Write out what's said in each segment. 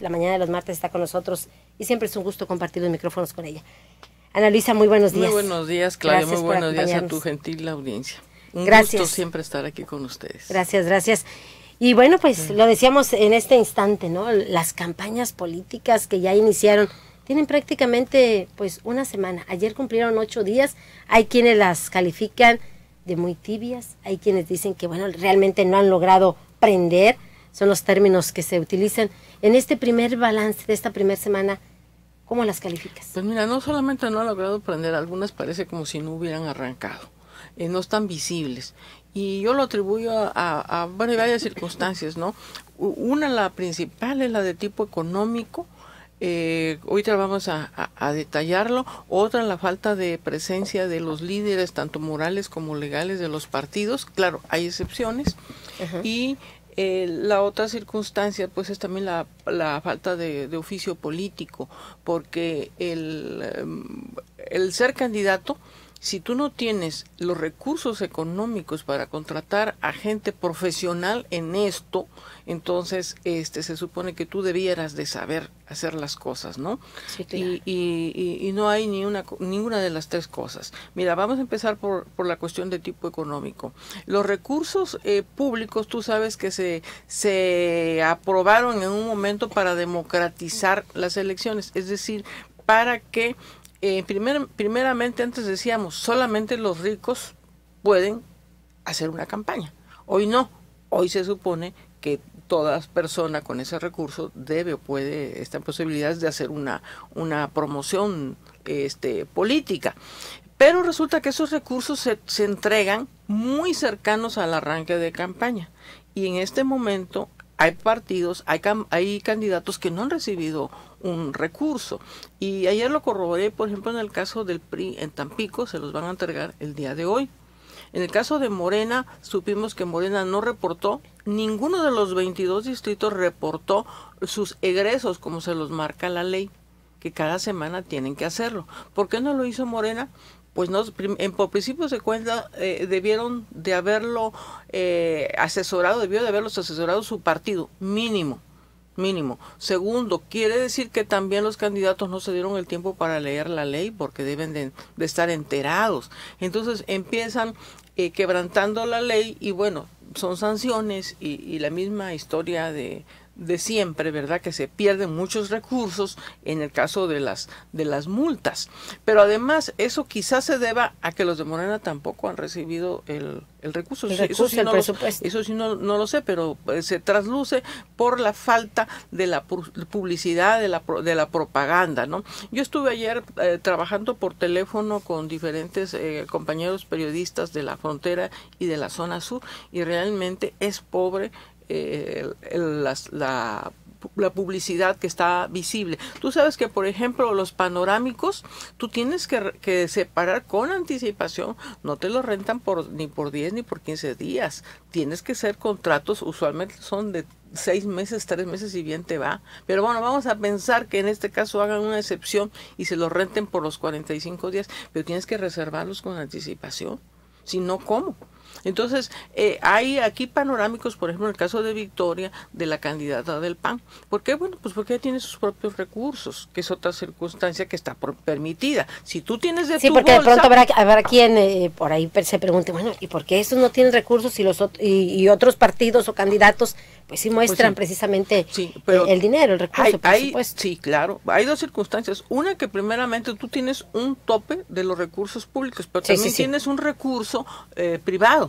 la mañana de los martes está con nosotros y siempre es un gusto compartir los micrófonos con ella. Ana Luisa, muy buenos días. Muy buenos días, Claudia, muy buenos días a tu gentil audiencia. Un gracias. gusto siempre estar aquí con ustedes. Gracias, gracias. Y bueno, pues lo decíamos en este instante, ¿no? Las campañas políticas que ya iniciaron tienen prácticamente pues una semana. Ayer cumplieron ocho días. Hay quienes las califican de muy tibias, hay quienes dicen que bueno, realmente no han logrado prender son los términos que se utilizan. En este primer balance de esta primera semana, ¿cómo las calificas? Pues mira, no solamente no ha logrado prender, algunas parece como si no hubieran arrancado, eh, no están visibles. Y yo lo atribuyo a, varias circunstancias, ¿no? Una, la principal es la de tipo económico, eh, ahorita vamos a, detallarlo. Otra, la falta de presencia de los líderes, tanto morales como legales, de los partidos. Claro, hay excepciones. Y eh, la otra circunstancia, pues, es también la, falta de, oficio político, porque el em, ser candidato si tú no tienes los recursos económicos para contratar a gente profesional en esto, entonces este se supone que tú debieras de saber hacer las cosas, ¿no? y, y, no hay ni una, ninguna de las tres cosas. Mira, vamos a empezar por, por la cuestión de tipo económico. Los recursos eh, públicos, tú sabes que se, se aprobaron en un momento para democratizar las elecciones, es decir, para que eh, primeramente antes decíamos, solamente los ricos pueden hacer una campaña. Hoy no, hoy se supone que toda persona con ese recurso debe o puede, esta posibilidad de hacer una, una promoción este, política. Pero resulta que esos recursos se, se entregan muy cercanos al arranque de campaña. Y en este momento hay partidos, hay, hay candidatos que no han recibido un recurso. Y ayer lo corroboré, por ejemplo, en el caso del PRI en Tampico, se los van a entregar el día de hoy. En el caso de Morena, supimos que Morena no reportó, ninguno de los 22 distritos reportó sus egresos como se los marca la ley, que cada semana tienen que hacerlo. ¿Por qué no lo hizo Morena? pues no, en, por principio se cuenta eh, debieron de haberlo eh, asesorado, debió de haberlos asesorado su partido, mínimo, mínimo. Segundo, quiere decir que también los candidatos no se dieron el tiempo para leer la ley porque deben de, estar enterados. Entonces empiezan eh, quebrantando la ley y bueno, son sanciones y la misma historia de, de siempre, ¿verdad? Que se pierden muchos recursos en el caso de las, de las multas. Pero además, eso quizás se deba a que los de Morena tampoco han recibido el, el recurso. eso sí, no, Lo, no, lo sé, pero eh, se trasluce por la falta de la publicidad, de la, de la propaganda, ¿no? Yo estuve ayer eh, trabajando por teléfono con diferentes eh, compañeros periodistas de la frontera y de la zona sur y realmente es pobre la, publicidad que está visible. Tú sabes que, por ejemplo, los panorámicos, tú tienes que, separar con anticipación, no te los rentan por, ni por 10 ni por 15 días. Tienes que ser contratos, usualmente son de seis meses, tres meses y bien te va. Pero bueno, vamos a pensar que en este caso hagan una excepción y se los renten por los 45 días, pero tienes que reservarlos con anticipación. Si no, ¿cómo? Entonces, eh, hay aquí panorámicos, por ejemplo, en el caso de Victoria, de la candidata del PAN. ¿Por qué? Bueno, pues porque ella tiene sus propios recursos, que es otra circunstancia que está permitida. Si tú tienes de Sí, porque de pronto habrá, habrá quien eh, por ahí se pregunte, bueno, ¿y por qué estos no tienen recursos y, los, y, y otros partidos o candidatos pues sí pues muestran precisamente eh, el, dinero, el recurso, Sí, claro. Hay dos circunstancias. Una que primeramente tú tienes un tope de los recursos públicos, pero también tienes un recurso privado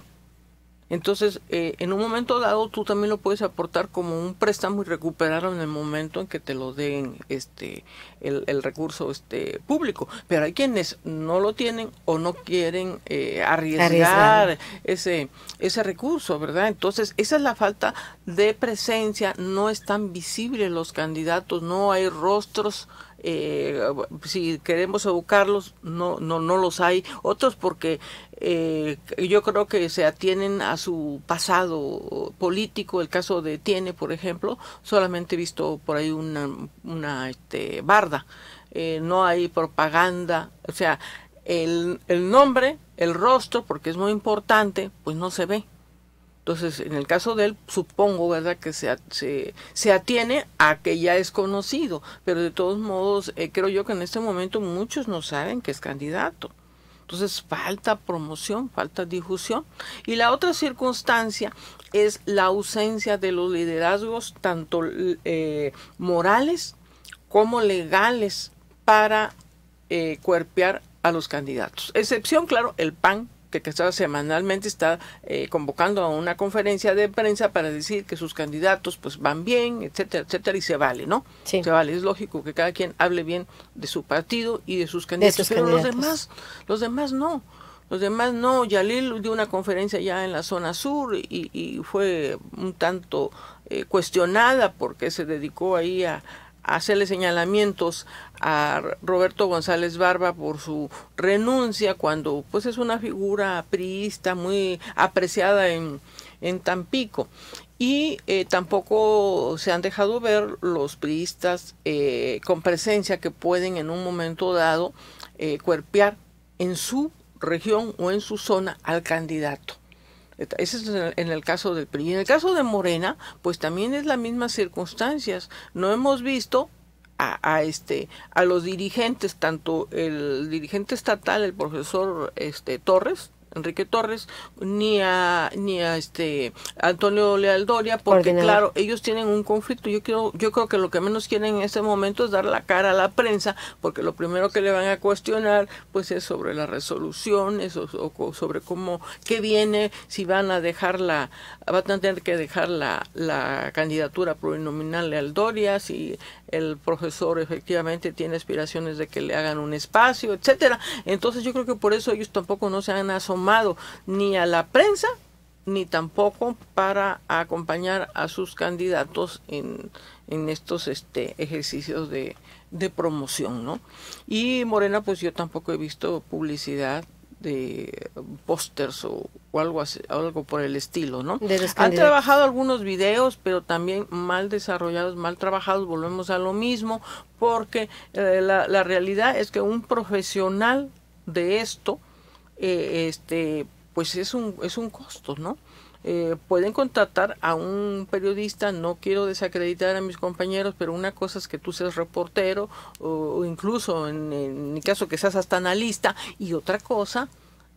entonces, eh, en un momento dado, tú también lo puedes aportar como un préstamo y recuperarlo en el momento en que te lo den este, el, el recurso este, público. Pero hay quienes no lo tienen o no quieren eh, arriesgar, arriesgar, Ese, ese recurso, ¿verdad? Entonces, esa es la falta de presencia, no están visibles los candidatos, no hay rostros eh, si queremos educarlos, no, no, no los hay. Otros porque eh, yo creo que se atienen a su pasado político, el caso de Tiene, por ejemplo, solamente he visto por ahí una, una este, barda, eh, no hay propaganda, o sea, el, el nombre, el rostro, porque es muy importante, pues no se ve. Entonces, en el caso de él, supongo, ¿verdad?, que se, se, atiene a que ya es conocido, pero de todos modos, eh, creo yo que en este momento muchos no saben que es candidato. Entonces falta promoción, falta difusión. Y la otra circunstancia es la ausencia de los liderazgos, tanto eh, morales como legales, para eh, cuerpear a los candidatos. Excepción, claro, el PAN que, estaba semanalmente está eh, convocando a una conferencia de prensa para decir que sus candidatos pues van bien, etcétera, etcétera, y se vale, ¿no? Se vale, es lógico que cada quien hable bien de su partido y de sus candidatos, pero los demás, los demás no. Los demás no, Yalil dio una conferencia ya en la zona sur y, fue un tanto eh, cuestionada porque se dedicó ahí a, hacerle señalamientos a Roberto González Barba por su renuncia cuando pues es una figura priista muy apreciada en, Tampico y eh, tampoco se han dejado ver los priistas eh, con presencia que pueden en un momento dado eh, cuerpear en su región o en su zona al candidato. Ese es en el caso del PRI. Y en el caso de Morena, pues también es las mismas circunstancias. No hemos visto a, a, este a los dirigentes tanto el dirigente estatal el profesor este Torres Enrique Torres ni a ni a este Antonio Lealdoria porque claro ellos tienen un conflicto yo quiero yo creo que lo que menos quieren en este momento es dar la cara a la prensa porque lo primero que le van a cuestionar pues es sobre la resolución, o, o sobre cómo qué viene si van a dejar la van a tener que dejar la, la candidatura plurinominal Lealdoria si el profesor efectivamente tiene aspiraciones de que le hagan un espacio, etcétera. Entonces yo creo que por eso ellos tampoco no se han asomado ni a la prensa ni tampoco para acompañar a sus candidatos en, en estos este, ejercicios de, de promoción, ¿no? Y Morena, pues yo tampoco he visto publicidad de pósters o, algo así, algo por el estilo, ¿no? Han trabajado algunos videos, pero también mal desarrollados, mal trabajados, volvemos a lo mismo, porque eh, la, la, realidad es que un profesional de esto, eh, este, pues es un, es un costo, ¿no? Eh, pueden contratar a un periodista, no quiero desacreditar a mis compañeros, pero una cosa es que tú seas reportero o, incluso en, mi caso que seas hasta analista y otra cosa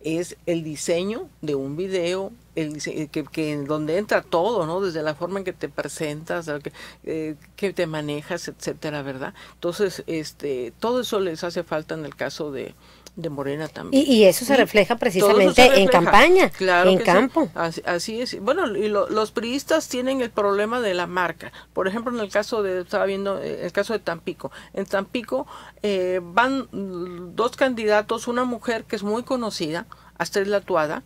es el diseño de un video, el, eh, que, que, donde entra todo, ¿no? Desde la forma en que te presentas, que, eh, que, te manejas, etcétera, ¿verdad? Entonces, este, todo eso les hace falta en el caso de, de Morena también. Y, eso se refleja precisamente en campaña, en campo. Así, es. Bueno, y los priistas tienen el problema de la marca. Por ejemplo, en el caso de, estaba viendo eh, el caso de Tampico. En Tampico eh, van dos candidatos, una mujer que es muy conocida, Astrid Latuada,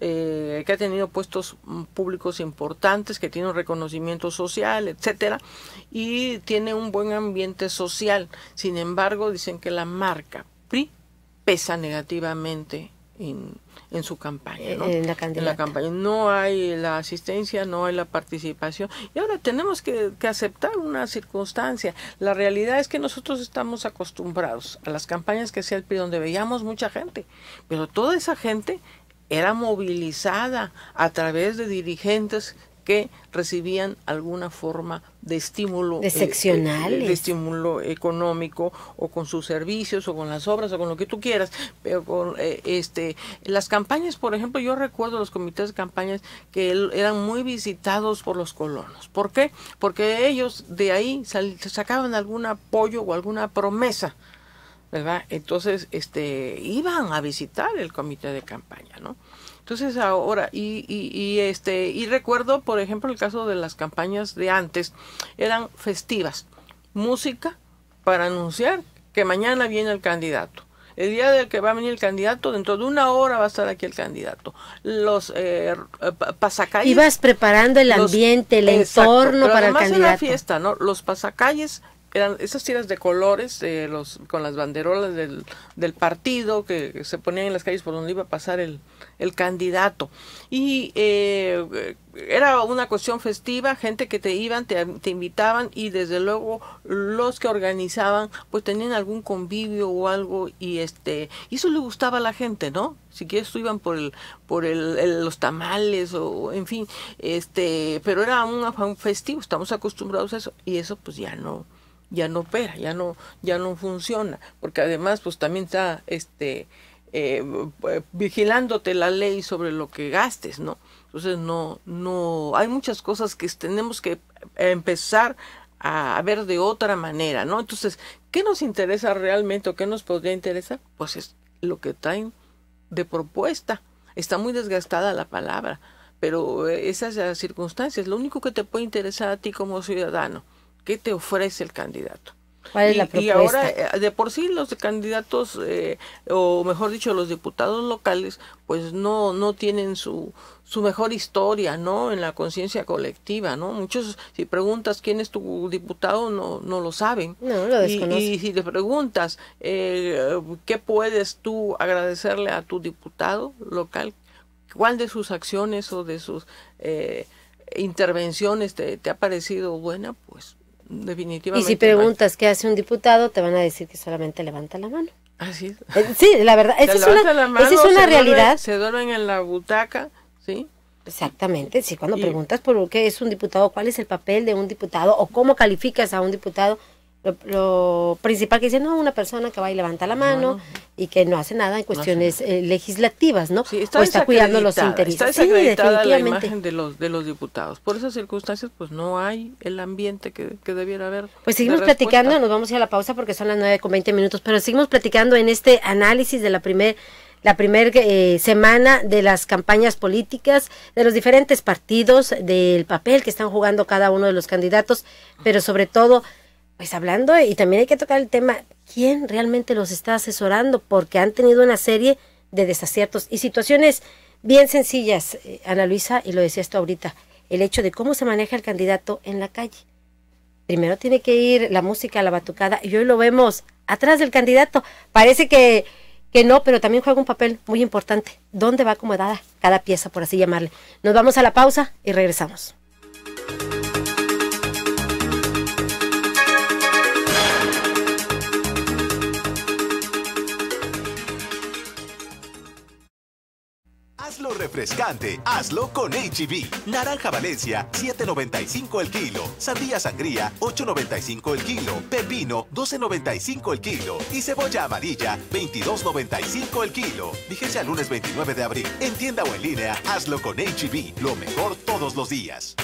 eh, que ha tenido puestos públicos importantes, que tiene un reconocimiento social, etcétera, y tiene un buen ambiente social. Sin embargo, dicen que la marca PRI pesa negativamente en, su campaña, ¿no? En la, campaña. No hay la asistencia, no hay la participación. Y ahora tenemos que, que, aceptar una circunstancia. La realidad es que nosotros estamos acostumbrados a las campañas que hacía el PRI, donde veíamos mucha gente, pero toda esa gente era movilizada a través de dirigentes que recibían alguna forma de estímulo excepcional eh, eh, estímulo económico o con sus servicios o con las obras o con lo que tú quieras pero con eh, este las campañas por ejemplo yo recuerdo los comités de campañas que eran muy visitados por los colonos ¿por qué? porque ellos de ahí sacaban algún apoyo o alguna promesa ¿verdad? Entonces, este, iban a visitar el comité de campaña, ¿no? Entonces ahora, y, este, y recuerdo, por ejemplo, el caso de las campañas de antes, eran festivas, música para anunciar que mañana viene el candidato. El día del que va a venir el candidato, dentro de una hora va a estar aquí el candidato. Los eh, eh, pasacalles. Ibas preparando el ambiente, el entorno para además el candidato. fiesta, ¿no? Los pasacalles eran esas tiras de colores los con las banderolas del, del partido que se ponían en las calles por donde iba a pasar el, candidato y eh, era una cuestión festiva gente que te iban te, invitaban y desde luego los que organizaban pues tenían algún convivio o algo y este y eso le gustaba a la gente no si quieres iban por el por el, los tamales o en fin este pero era un afán festivo estamos acostumbrados a eso y eso pues ya no ya no opera, ya no, ya no funciona, porque además pues también está este eh, eh, vigilándote la ley sobre lo que gastes, ¿no? Entonces no, no, hay muchas cosas que tenemos que empezar a ver de otra manera, ¿no? Entonces, ¿qué nos interesa realmente o qué nos podría interesar? Pues es lo que traen de propuesta. Está muy desgastada la palabra, pero eh, esas circunstancias, lo único que te puede interesar a ti como ciudadano. ¿Qué te ofrece el candidato? ¿Cuál es la propuesta? ahora, eh, de por sí, los candidatos, eh, o mejor dicho, los diputados locales, pues no, no tienen su, su mejor historia, ¿no? En la conciencia colectiva, ¿no? Muchos, si preguntas quién es tu diputado, no, no lo saben. No, lo desconocen. Y, si le preguntas eh, qué puedes tú agradecerle a tu diputado local, cuál de sus acciones o de sus eh, intervenciones te ha parecido buena, pues y si preguntas qué hace un diputado, te van a decir que solamente levanta la mano. Así eh, Sí, la verdad, esa es una, realidad. se duermen en la butaca, ¿sí? Exactamente, sí, cuando preguntas por qué es un diputado, cuál es el papel de un diputado o cómo calificas a un diputado, lo, principal que dice, no, una persona que va y levanta la mano y que no hace nada en cuestiones eh, legislativas, ¿no? Sí, está o está cuidando los intereses. Está la de los, de los diputados. Por esas circunstancias, pues no hay el ambiente que, debiera haber. Pues seguimos platicando, nos vamos a ir a la pausa porque son las 9 con 20 minutos, pero seguimos platicando en este análisis de la primera la primera eh, semana de las campañas políticas de los diferentes partidos, del papel que están jugando cada uno de los candidatos, pero sobre todo pues hablando, y también hay que tocar el tema, ¿quién realmente los está asesorando? Porque han tenido una serie de desaciertos y situaciones bien sencillas, eh, Ana Luisa, y lo decía esto ahorita, el hecho de cómo se maneja el candidato en la calle. Primero tiene que ir la música, la batucada, y hoy lo vemos atrás del candidato. Parece que, que no, pero también juega un papel muy importante. ¿Dónde va acomodada cada pieza, por así llamarle? Nos vamos a la pausa y regresamos. refrescante. Hazlo con HB. E Naranja Valencia, 7.95 el kilo. Sandía sangría, 8.95 el kilo. Pepino, 12.95 el kilo. Y cebolla amarilla, 22.95 el kilo. Fíjese al lunes 29 de abril. En tienda o en línea, hazlo con HB. E lo mejor todos los días.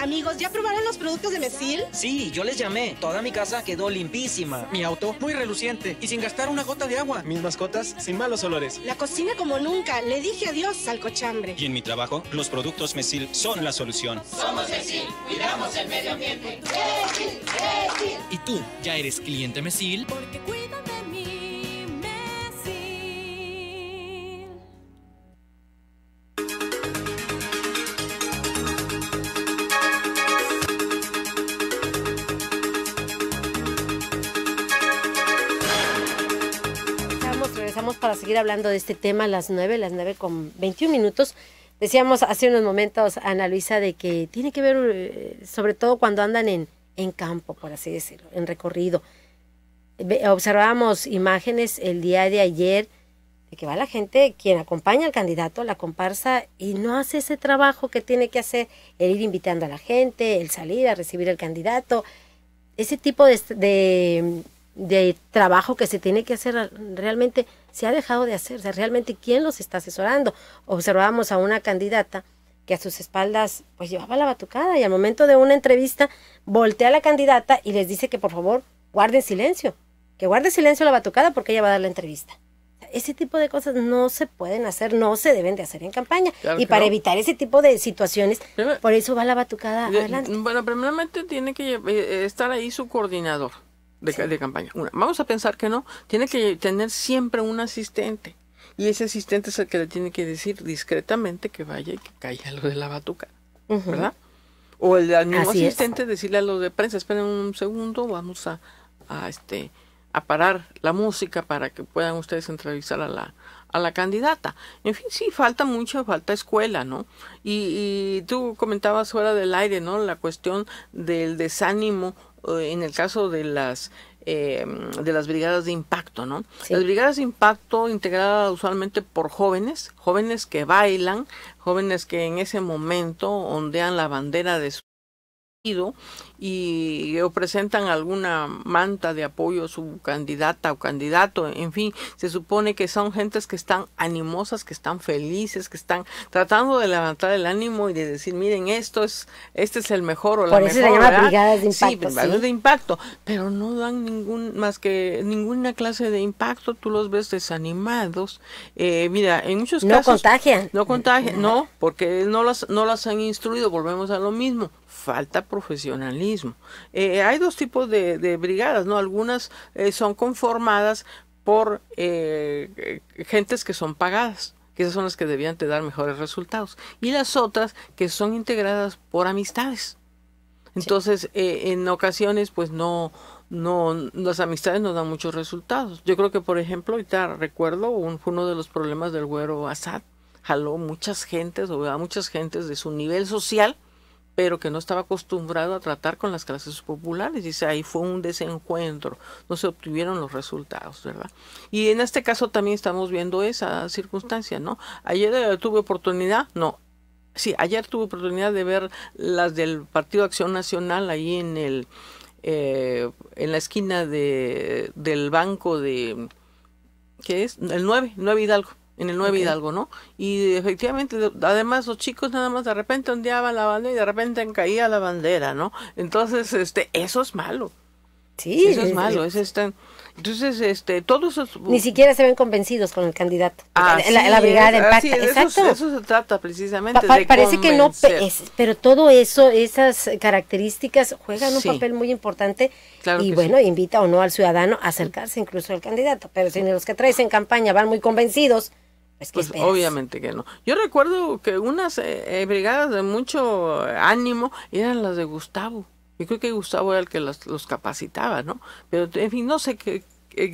Amigos, ¿ya probaron los productos de Mesil? Sí, yo les llamé. Toda mi casa quedó limpísima. Mi auto muy reluciente y sin gastar una gota de agua. Mis mascotas sin malos olores. La cocina como nunca. Le dije adiós al cochambre. Y en mi trabajo, los productos Mesil son la solución. Somos Mesil, cuidamos el medio ambiente. Mesil, Mesil. ¿Y tú ya eres cliente Mesil? Porque ir hablando de este tema a las 9, las 9 con 21 minutos. Decíamos hace unos momentos, Ana Luisa, de que tiene que ver, eh, sobre todo cuando andan en, en campo, por así decirlo, en recorrido. Observábamos imágenes el día de ayer de que va la gente, quien acompaña al candidato, la comparsa, y no hace ese trabajo que tiene que hacer, el ir invitando a la gente, el salir a recibir al candidato, ese tipo de, de trabajo que se tiene que hacer realmente se ha dejado de hacer. realmente, ¿quién los está asesorando? Observábamos a una candidata que a sus espaldas pues llevaba la batucada y al momento de una entrevista voltea a la candidata y les dice que por favor guarden silencio, que guarde silencio la batucada porque ella va a dar la entrevista. Ese tipo de cosas no se pueden hacer, no se deben de hacer en campaña. y para evitar ese tipo de situaciones, por eso va la batucada adelante. Bueno, primeramente tiene que eh, estar ahí su coordinador de, campaña. Una. Vamos a pensar que no. Tiene que tener siempre un asistente. Y ese asistente es el que le tiene que decir discretamente que vaya y que caiga lo de la batuca. ¿Verdad? O el, mismo asistente decirle a los de prensa, esperen un segundo, vamos a, a, este a parar la música para que puedan ustedes entrevistar a la, a la candidata. En fin, sí, falta mucho, falta escuela, ¿no? Y, y, tú comentabas fuera del aire, ¿no? La cuestión del desánimo eh, en el caso de las eh, de las brigadas de impacto, ¿no? Las brigadas de impacto integradas usualmente por jóvenes, jóvenes que bailan, jóvenes que en ese momento ondean la bandera de su y presentan alguna manta de apoyo a su candidata o candidato, en fin, se supone que son gentes que están animosas, que están felices, que están tratando de levantar el ánimo y de decir, miren, esto es, este es el mejor o la Por eso mejor, se llama brigadas de impacto. Sí, de impacto, pero no dan ningún, más que ninguna clase de impacto, tú los ves desanimados, eh, mira, en muchos casos... No contagian. No contagian, no, porque no las, no las han instruido, volvemos a lo mismo falta profesionalismo. Eh, eh, hay dos tipos de, brigadas, ¿no? Algunas eh, son conformadas por gentes que son pagadas, que esas son las que debían te dar mejores resultados, y las otras que son integradas por amistades. Entonces, en ocasiones, pues no, no, las amistades no dan muchos resultados. Yo creo que, por ejemplo, ahorita recuerdo un, uno de los problemas del güero Assad, jaló muchas gentes, o a muchas gentes de su nivel social, pero que no estaba acostumbrado a tratar con las clases populares. Dice, ahí fue un desencuentro, no se obtuvieron los resultados, ¿verdad? Y en este caso también estamos viendo esa circunstancia, ¿no? Ayer eh, tuve oportunidad, no, sí, ayer tuve oportunidad de ver las del Partido Acción Nacional ahí en el, eh, en la esquina de, del banco de, ¿qué es? El 9, 9 Hidalgo en el 9 Hidalgo, ¿no? Y efectivamente, además los chicos nada más de repente ondeaban la bandera y de repente caía la bandera, ¿no? Entonces, este, eso es malo. Sí. Eso es malo, eso es este, Entonces, este, todos esos... Ni siquiera se ven convencidos con el candidato. la, brigada Exacto. Eso, se trata precisamente. de parece que no, pero todo eso, esas características juegan un papel muy importante y bueno, invita o no al ciudadano a acercarse incluso al candidato. Pero si los que traes en campaña van muy convencidos, pues, obviamente que no. Yo recuerdo que unas eh, eh, brigadas de mucho eh, ánimo eran las de Gustavo. Yo creo que Gustavo era el que los, capacitaba, ¿no? Pero en fin, no sé qué,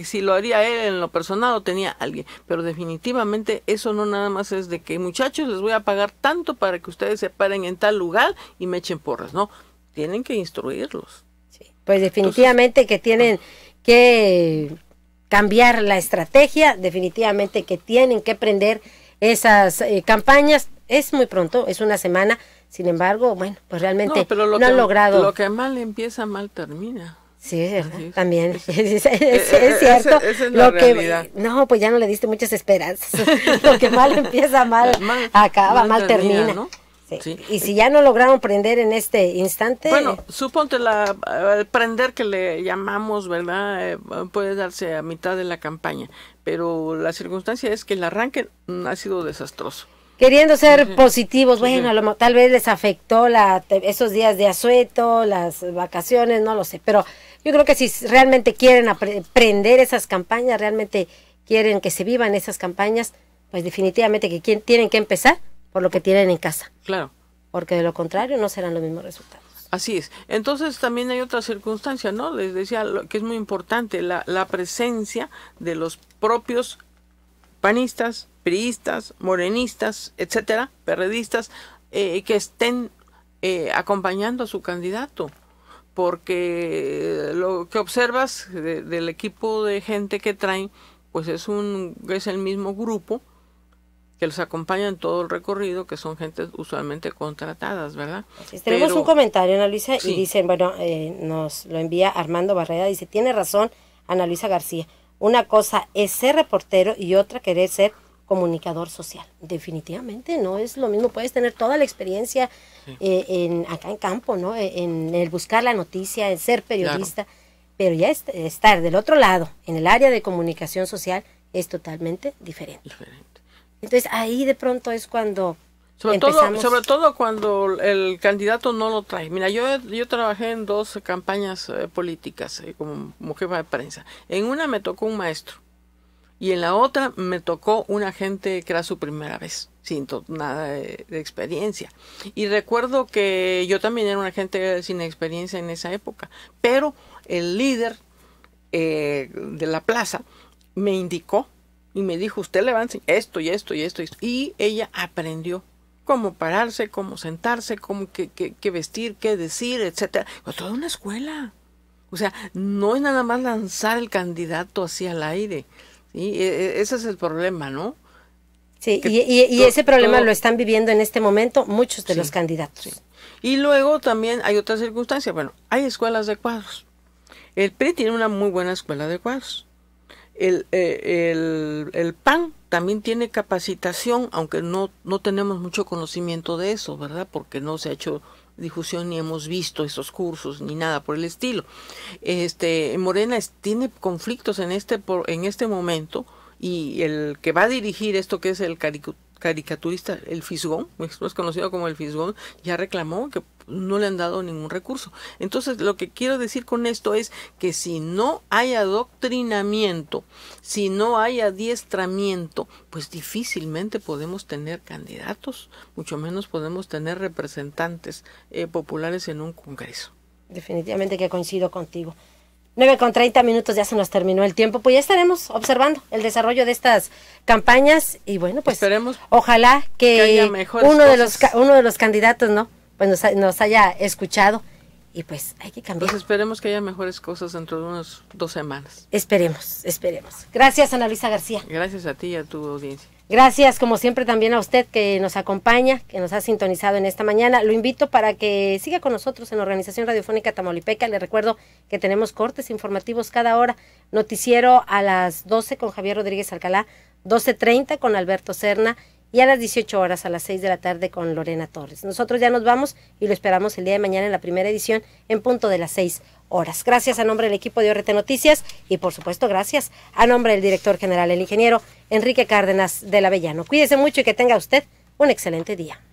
si lo haría él en lo personal o tenía alguien, pero definitivamente eso no nada más es de que muchachos les voy a pagar tanto para que ustedes se paren en tal lugar y me echen porras, no, tienen que instruirlos. Sí. Pues definitivamente que tienen que cambiar la estrategia, definitivamente que tienen que prender esas eh, campañas. Es muy pronto, es una semana, sin embargo, bueno, pues realmente no, pero logrado. Lo que mal empieza, mal termina. Sí, también. Es, cierto. lo que, no, pues ya no le diste muchas esperanzas. lo que mal empieza, mal, acaba, mal, termina. Y si ya no lograron prender en este instante. Bueno, suponte la eh, prender que le llamamos, ¿verdad? Eh, puede darse a mitad de la campaña, pero la circunstancia es que el arranque ha sido desastroso. Queriendo ser positivos, bueno, tal vez les afectó la, esos días de asueto, las vacaciones, no lo sé, pero yo creo que si realmente quieren aprender esas campañas, realmente quieren que se vivan esas campañas, pues definitivamente que tienen que empezar por lo que tienen en casa. Claro. Porque de lo contrario no serán los mismos resultados. Así es. Entonces también hay otra circunstancia, ¿no? Les decía que es muy importante, la, presencia de los propios panistas, priistas, morenistas, etcétera, perredistas, eh, que estén eh, acompañando a su candidato. Porque eh, lo que observas del equipo de gente que traen, pues es, un, es el mismo grupo, que los acompañan todo el recorrido, que son gentes usualmente contratadas, ¿verdad? tenemos un comentario, Ana Luisa, y dicen, bueno, eh, nos lo envía Armando Barrera, dice, tiene razón Ana Luisa García, una cosa es ser reportero y otra querer ser comunicador social. Definitivamente, no es lo mismo, puedes tener toda la experiencia eh, en, acá en campo, ¿no? Eh, en, el buscar la noticia, en ser periodista. pero ya estar del otro lado, en el área de comunicación social, es totalmente diferente. Entonces ahí de pronto es cuando... Sobre todo, cuando el candidato no lo trae. Mira, yo, yo trabajé en dos campañas eh, políticas eh, como mujer de prensa. En una me tocó un maestro y en la otra me tocó un agente que era su primera vez, sin nada de, experiencia. Y recuerdo que yo también era un agente sin experiencia en esa época, pero el líder eh, de la plaza me indicó y me dijo, usted levante esto y esto y esto y esto. Y ella aprendió cómo pararse, cómo sentarse, cómo qué, qué, vestir, qué decir, etcétera. Toda una escuela. O sea, no es nada más lanzar el candidato hacia al aire. E, e, ese es el problema, ¿no? Sí, y, ese problema lo están viviendo en este momento muchos de los candidatos. Y luego también hay otra circunstancia. Bueno, hay escuelas de cuadros. El PRI tiene una muy buena escuela de cuadros. Eh, el, el, PAN también tiene capacitación, aunque no, no tenemos mucho conocimiento de eso, ¿verdad? Porque no se ha hecho difusión ni hemos visto esos cursos ni nada por el estilo. Este Morena tiene conflictos en este por, en este momento y el que va a dirigir esto que es el caricaturista el Fisgón, es conocido como el Fisgón, ya reclamó que no le han dado ningún recurso. Entonces, lo que quiero decir con esto es que si no hay adoctrinamiento, si no hay adiestramiento, pues difícilmente podemos tener candidatos, mucho menos podemos tener representantes eh, populares en un Congreso. Definitivamente que coincido contigo. 9 con 30 minutos ya se nos terminó el tiempo, pues ya estaremos observando el desarrollo de estas campañas y bueno, pues Esperemos ojalá que, uno, de los, uno de los candidatos, ¿no? pues nos, haya escuchado y pues hay que cambiar. Pues esperemos que haya mejores cosas dentro de unas dos semanas. Esperemos, esperemos. Gracias, Ana Luisa García. Gracias a ti y a tu audiencia. Gracias, como siempre, también a usted que nos acompaña, que nos ha sintonizado en esta mañana. Lo invito para que siga con nosotros en Organización Radiofónica Tamaulipeca. Le recuerdo que tenemos cortes informativos cada hora. Noticiero a las 12 con Javier Rodríguez Alcalá, 12.30 con Alberto Cerna y a las 18 horas a las 6 de la tarde con Lorena Torres. Nosotros ya nos vamos y lo esperamos el día de mañana en la primera edición en punto de las 6 horas. Gracias a nombre del equipo de ORT Noticias y por supuesto gracias a nombre del director general, el ingeniero Enrique Cárdenas de la Avellano. Cuídese mucho y que tenga usted un excelente día.